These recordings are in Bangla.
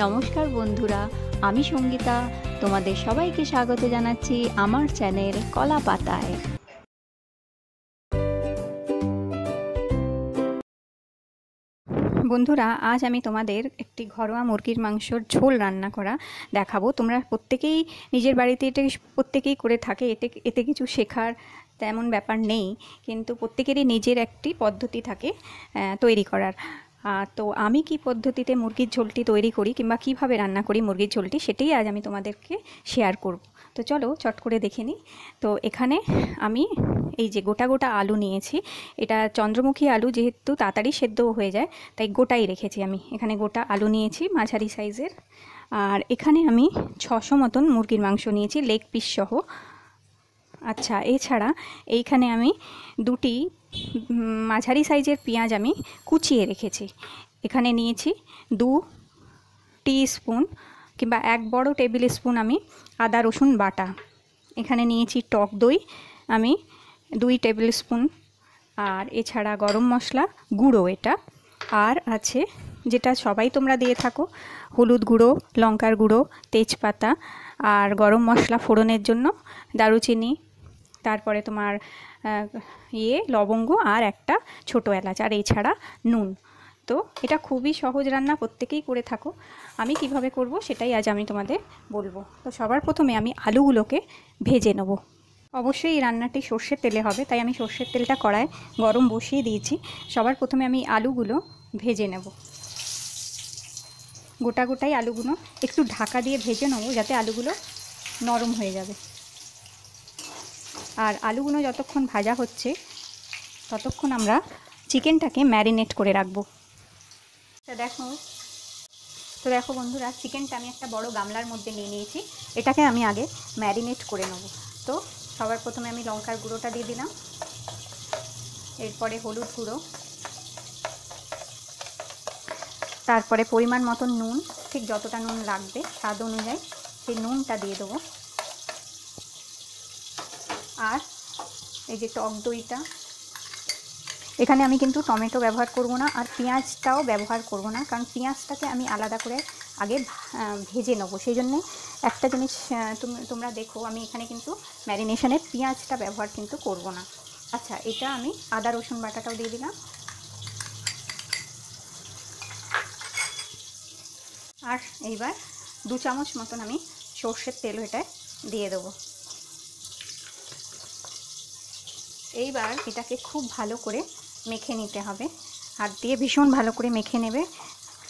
নমস্কার বন্ধুরা আমি সঙ্গীতা তোমাদের সবাইকে স্বাগত জানাচ্ছি আমার চ্যানেল কলা পাতায় বন্ধুরা আজ আমি তোমাদের একটি ঘরোয়া মুরগির মাংসর ঝোল রান্না করা দেখাবো তোমরা প্রত্যেকেই নিজের বাড়িতে এটা প্রত্যেকেই করে থাকে এতে এতে কিছু শেখার তেমন ব্যাপার নেই কিন্তু প্রত্যেকেরই নিজের একটি পদ্ধতি থাকে তৈরি করার তো আমি কি পদ্ধতিতে মুরগির ঝোলটি তৈরি করি কিংবা কিভাবে রান্না করি মুরগির ঝোলটি সেটাই আজ আমি তোমাদেরকে শেয়ার করব তো চলো চট করে দেখে নিই তো এখানে আমি এই যে গোটা গোটা আলু নিয়েছি এটা চন্দ্রমুখী আলু যেহেতু তাড়াতাড়ি সেদ্ধও হয়ে যায় তাই গোটাই রেখেছি আমি এখানে গোটা আলু নিয়েছি মাঝারি সাইজের আর এখানে আমি ছশো মতন মুরগির মাংস নিয়েছি লেগ পিস সহ আচ্ছা এছাড়া এইখানে আমি দুটি মাঝারি সাইজের পেঁয়াজ আমি কুচিয়ে রেখেছি এখানে নিয়েছি দু টি স্পুন কিংবা এক বড় টেবিল স্পুন আমি আদা রসুন বাটা এখানে নিয়েছি টক দই আমি দুই টেবিল স্পুন আর এছাড়া গরম মশলা গুঁড়ো এটা আর আছে যেটা সবাই তোমরা দিয়ে থাকো হলুদ গুঁড়ো লঙ্কার গুঁড়ো তেজপাতা আর গরম মশলা ফোড়নের জন্য দারুচিনি তারপরে তোমার ইয়ে লবঙ্গ আর একটা ছোট এলাচ আর এছাড়া নুন তো এটা খুবই সহজ রান্না প্রত্যেকেই করে থাকো আমি কিভাবে করব সেটাই আজ আমি তোমাদের বলবো তো সবার প্রথমে আমি আলুগুলোকে ভেজে নেব অবশ্যই এই রান্নাটি সর্ষের তেলে হবে তাই আমি সর্ষের তেলটা কড়ায় গরম বসিয়ে দিয়েছি সবার প্রথমে আমি আলুগুলো ভেজে নেব গোটা গোটাই আলুগুলো একটু ঢাকা দিয়ে ভেজে নেবো যাতে আলুগুলো নরম হয়ে যাবে আর আলুগুলো যতক্ষণ ভাজা হচ্ছে ততক্ষণ আমরা চিকেনটাকে ম্যারিনেট করে রাখবো তা দেখো তো দেখো বন্ধুরা চিকেনটা আমি একটা বড় গামলার মধ্যে নিয়ে নিয়েছি এটাকে আমি আগে ম্যারিনেট করে নেব তো সবার প্রথমে আমি লঙ্কার গুঁড়োটা দিয়ে দিলাম এরপরে হলুদ গুঁড়ো তারপরে পরিমাণ মতো নুন ঠিক যতটা নুন লাগবে স্বাদ অনুযায়ী সেই নুনটা দিয়ে দেবো আর এই যে টক দইটা এখানে আমি কিন্তু টমেটো ব্যবহার করব না আর পেঁয়াজটাও ব্যবহার করব না কারণ পেঁয়াজটাকে আমি আলাদা করে আগে ভেজে নেবো সেই জন্যে একটা জিনিস তোমরা দেখো আমি এখানে কিন্তু ম্যারিনেশনে পেঁয়াজটা ব্যবহার কিন্তু করব না আচ্ছা এটা আমি আদা রসুন বাটাটাও দিয়ে দিলাম আর এইবার দু চামচ মতন আমি সর্ষের তেল এটায় দিয়ে দেবো এইবার এটাকে খুব ভালো করে মেখে নিতে হবে হাত দিয়ে ভীষণ ভালো করে মেখে নেবে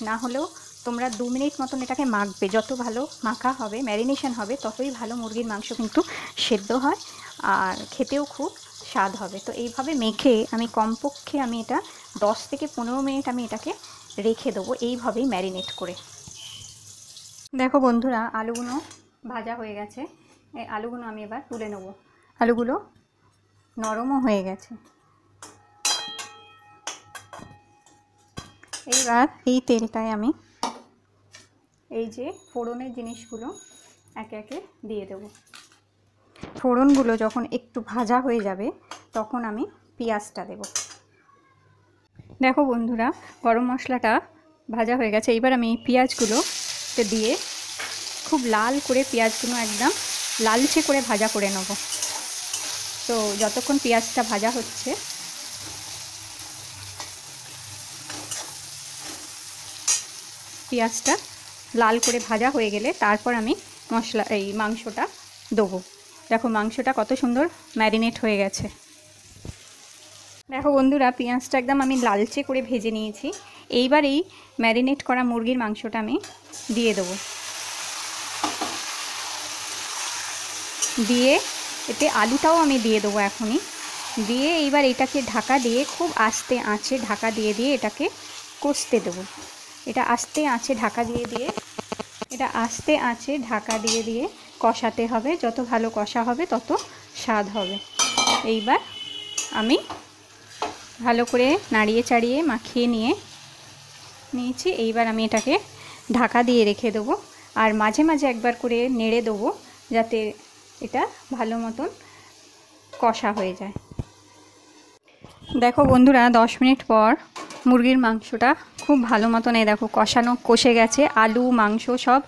না হলেও তোমরা দু মিনিট মতন এটাকে মাখবে যত ভালো মাখা হবে ম্যারিনেশন হবে ততই ভালো মুরগির মাংস কিন্তু সেদ্ধ হয় আর খেতেও খুব স্বাদ হবে তো এইভাবে মেখে আমি কমপক্ষে আমি এটা দশ থেকে পনেরো মিনিট আমি এটাকে রেখে দেবো এইভাবেই ম্যারিনেট করে দেখো বন্ধুরা আলুগুলো ভাজা হয়ে গেছে এই আলুগুলো আমি এবার তুলে নেবো আলুগুলো নরমও হয়ে গেছে এইবার এই তেলটায় আমি এই যে ফোড়নের জিনিসগুলো একে একে দিয়ে দেব ফোড়নগুলো যখন একটু ভাজা হয়ে যাবে তখন আমি পেঁয়াজটা দেব দেখো বন্ধুরা গরম মশলাটা ভাজা হয়ে গেছে এইবার আমি পেঁয়াজগুলো দিয়ে খুব লাল করে পেঁয়াজগুলো একদম লালচে করে ভাজা করে নেবো তো যতক্ষণ পেঁয়াজটা ভাজা হচ্ছে পেঁয়াজটা লাল করে ভাজা হয়ে গেলে তারপর আমি মশলা এই মাংসটা দেবো দেখো মাংসটা কত সুন্দর ম্যারিনেট হয়ে গেছে দেখো বন্ধুরা পেঁয়াজটা একদম আমি লালচে করে ভেজে নিয়েছি এইবার এই ম্যারিনেট করা মুরগির মাংসটা আমি দিয়ে দেবো দিয়ে এতে আলুটাও আমি দিয়ে দেবো এখনই দিয়ে এইবার এটাকে ঢাকা দিয়ে খুব আস্তে আঁচে ঢাকা দিয়ে দিয়ে এটাকে কষতে দেবো এটা আস্তে আঁচে ঢাকা দিয়ে দিয়ে এটা আস্তে আঁচে ঢাকা দিয়ে দিয়ে কষাতে হবে যত ভালো কষা হবে তত স্বাদ হবে এইবার আমি ভালো করে নাড়িয়ে চাড়িয়ে মাখিয়ে নিয়ে নিয়েছি এইবার আমি এটাকে ঢাকা দিয়ে রেখে দেবো আর মাঝে মাঝে একবার করে নেড়ে দেবো যাতে এটা ভালো মতন কষা হয়ে যায় দেখো বন্ধুরা দশ মিনিট পর মুরগির মাংসটা খুব ভালো মতন এই দেখো কষানো কষে গেছে আলু মাংস সব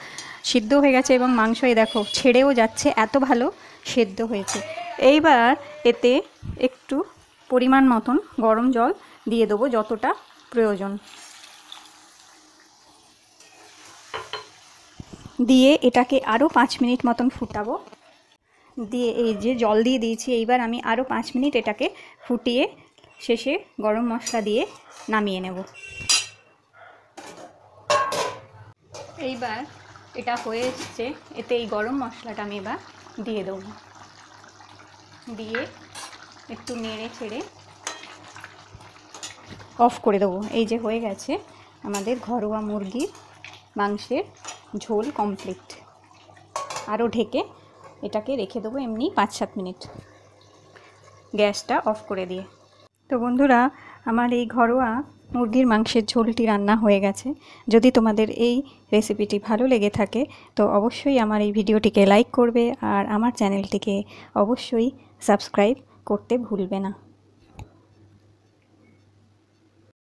সিদ্ধ হয়ে গেছে এবং মাংস এই দেখো ছেড়েও যাচ্ছে এত ভালো সেদ্ধ হয়েছে এইবার এতে একটু পরিমাণ মতন গরম জল দিয়ে দেবো যতটা প্রয়োজন দিয়ে এটাকে আরও পাঁচ মিনিট মতন ফুটাবো দিয়ে এই যে জল দিয়ে দিয়েছি এইবার আমি আরও পাঁচ মিনিট এটাকে ফুটিয়ে শেষে গরম মশলা দিয়ে নামিয়ে নেব এইবার এটা হয়ে এসছে এতে এই গরম মশলাটা আমি এবার দিয়ে দেব দিয়ে একটু নেড়ে ছেড়ে অফ করে দেবো এই যে হয়ে গেছে আমাদের ঘরোয়া মুরগির মাংসের ঝোল কমপ্লিট আরও ঢেকে এটাকে রেখে দেবো এমনি পাঁচ সাত মিনিট গ্যাসটা অফ করে দিয়ে তো বন্ধুরা আমার এই ঘরোয়া মুরগির মাংসের ঝোলটি রান্না হয়ে গেছে যদি তোমাদের এই রেসিপিটি ভালো লেগে থাকে তো অবশ্যই আমার এই ভিডিওটিকে লাইক করবে আর আমার চ্যানেলটিকে অবশ্যই সাবস্ক্রাইব করতে ভুলবে না